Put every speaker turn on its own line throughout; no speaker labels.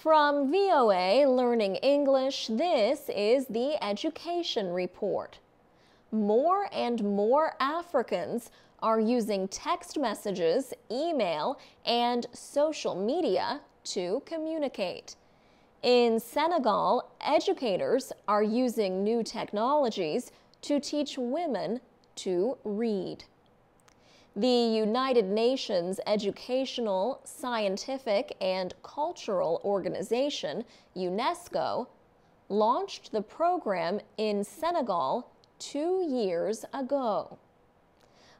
From VOA Learning English, this is the Education Report. More and more Africans are using text messages, email, and social media to communicate. In Senegal, educators are using new technologies to teach women to read. The United Nations Educational, Scientific, and Cultural Organization, UNESCO, launched the program in Senegal two years ago.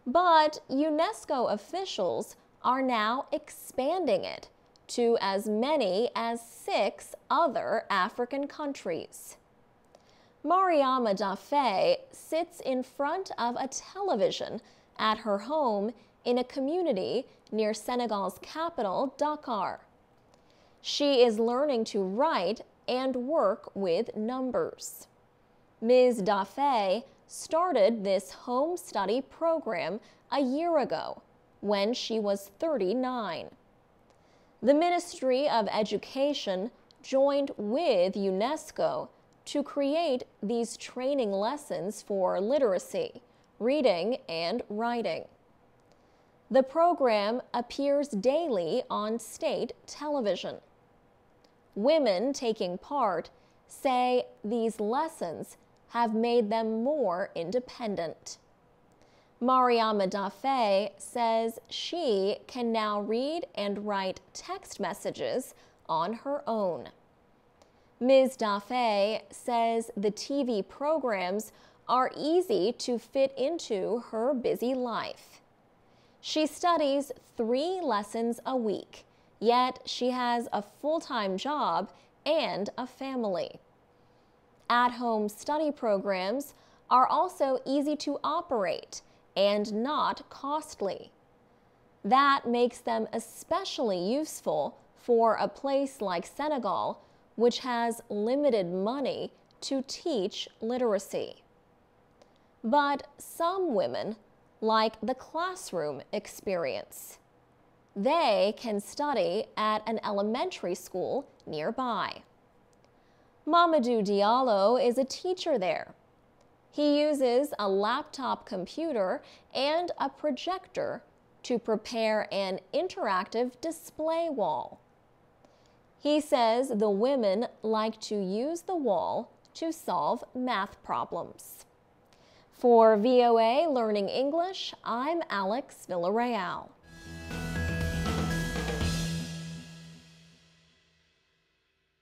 But UNESCO officials are now expanding it to as many as six other African countries. Mariama Dafe sits in front of a television at her home in a community near Senegal's capital, Dakar. She is learning to write and work with numbers. Ms. Dafe started this home study program a year ago when she was 39. The Ministry of Education joined with UNESCO to create these training lessons for literacy reading, and writing. The program appears daily on state television. Women taking part say these lessons have made them more independent. Mariama Dafe says she can now read and write text messages on her own. Ms. Dafe says the TV programs are easy to fit into her busy life. She studies three lessons a week, yet she has a full time job and a family. At home study programs are also easy to operate and not costly. That makes them especially useful for a place like Senegal, which has limited money to teach literacy. But some women like the classroom experience. They can study at an elementary school nearby. Mamadou Diallo is a teacher there. He uses a laptop computer and a projector to prepare an interactive display wall. He says the women like to use the wall to solve math problems. For VOA Learning English, I'm Alex Villarreal.